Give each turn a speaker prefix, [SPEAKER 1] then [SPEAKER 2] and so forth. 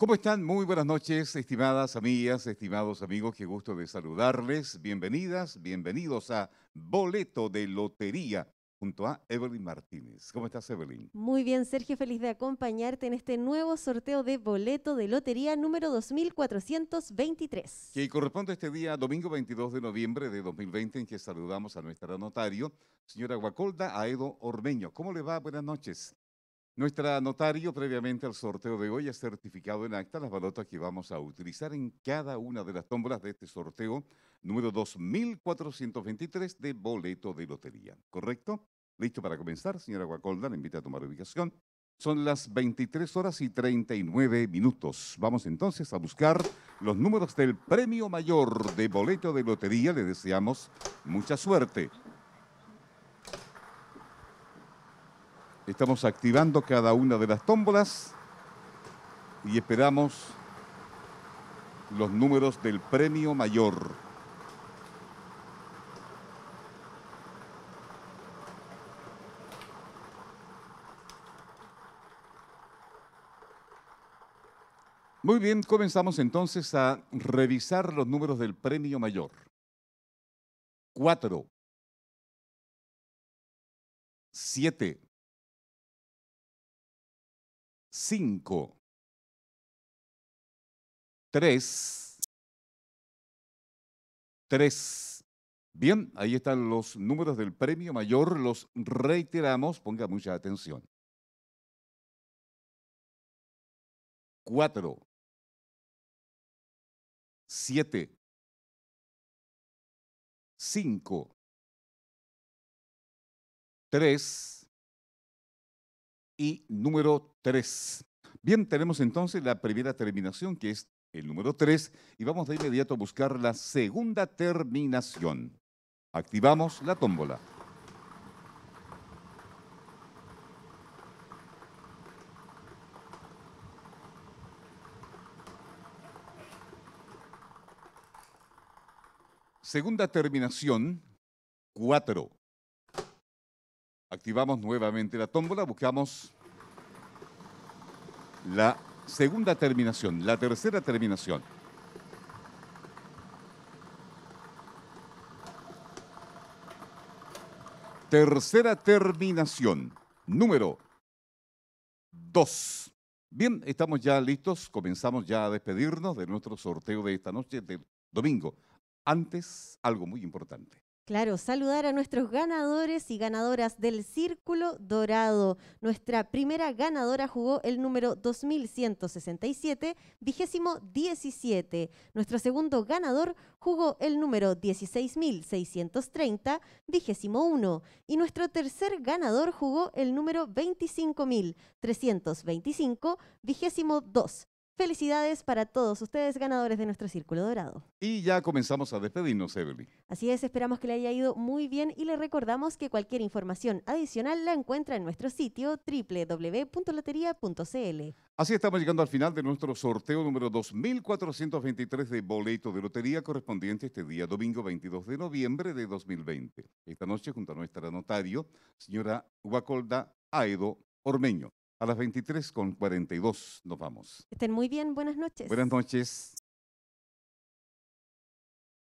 [SPEAKER 1] ¿Cómo están? Muy buenas noches, estimadas amigas, estimados amigos. Qué
[SPEAKER 2] gusto de saludarles. Bienvenidas, bienvenidos a Boleto de Lotería junto a Evelyn Martínez. ¿Cómo estás, Evelyn?
[SPEAKER 3] Muy bien, Sergio. Feliz de acompañarte en este nuevo sorteo de Boleto de Lotería número 2423.
[SPEAKER 2] Que corresponde este día, domingo 22 de noviembre de 2020, en que saludamos a nuestra notario, señora Guacolda Aedo Ormeño. ¿Cómo le va? Buenas noches. Nuestra notario, previamente al sorteo de hoy, ha certificado en acta las balotas que vamos a utilizar en cada una de las tómbolas de este sorteo número 2423 de boleto de lotería. ¿Correcto? Listo para comenzar, señora Guacolda, le invito a tomar ubicación. Son las 23 horas y 39 minutos. Vamos entonces a buscar los números del premio mayor de boleto de lotería. Le deseamos mucha suerte. Estamos activando cada una de las tómbolas y esperamos los números del premio mayor. Muy bien, comenzamos entonces a revisar los números del
[SPEAKER 1] premio mayor. Cuatro. Siete. 5, 3, 3. Bien, ahí están los números del premio mayor, los reiteramos, ponga mucha atención. 4, 7, 5, 3, y número 3. Bien,
[SPEAKER 2] tenemos entonces la primera terminación, que es el número 3, y vamos de inmediato a buscar la segunda terminación. Activamos la tómbola. Segunda terminación, 4. Activamos nuevamente la tómbola, buscamos la segunda terminación, la tercera terminación. Tercera terminación, número dos. Bien, estamos ya listos, comenzamos ya a despedirnos de nuestro sorteo de esta noche, del domingo. Antes, algo muy importante.
[SPEAKER 3] Claro, saludar a nuestros ganadores y ganadoras del Círculo Dorado. Nuestra primera ganadora jugó el número 2167, vigésimo 17. Nuestro segundo ganador jugó el número 16630, vigésimo 1. Y nuestro tercer ganador jugó el número 25325, vigésimo 2. Felicidades para todos ustedes ganadores de nuestro Círculo Dorado.
[SPEAKER 2] Y ya comenzamos a despedirnos, Evelyn.
[SPEAKER 3] Así es, esperamos que le haya ido muy bien y le recordamos que cualquier información adicional la encuentra en nuestro sitio www.lotería.cl.
[SPEAKER 2] Así estamos llegando al final de nuestro sorteo número 2423 de boleto de lotería correspondiente este día domingo 22 de noviembre de 2020. Esta noche junto a nuestra notario, señora Huacolda Aedo Ormeño. A las 23 con 42
[SPEAKER 1] nos vamos.
[SPEAKER 3] Estén muy bien, buenas noches. Buenas
[SPEAKER 1] noches.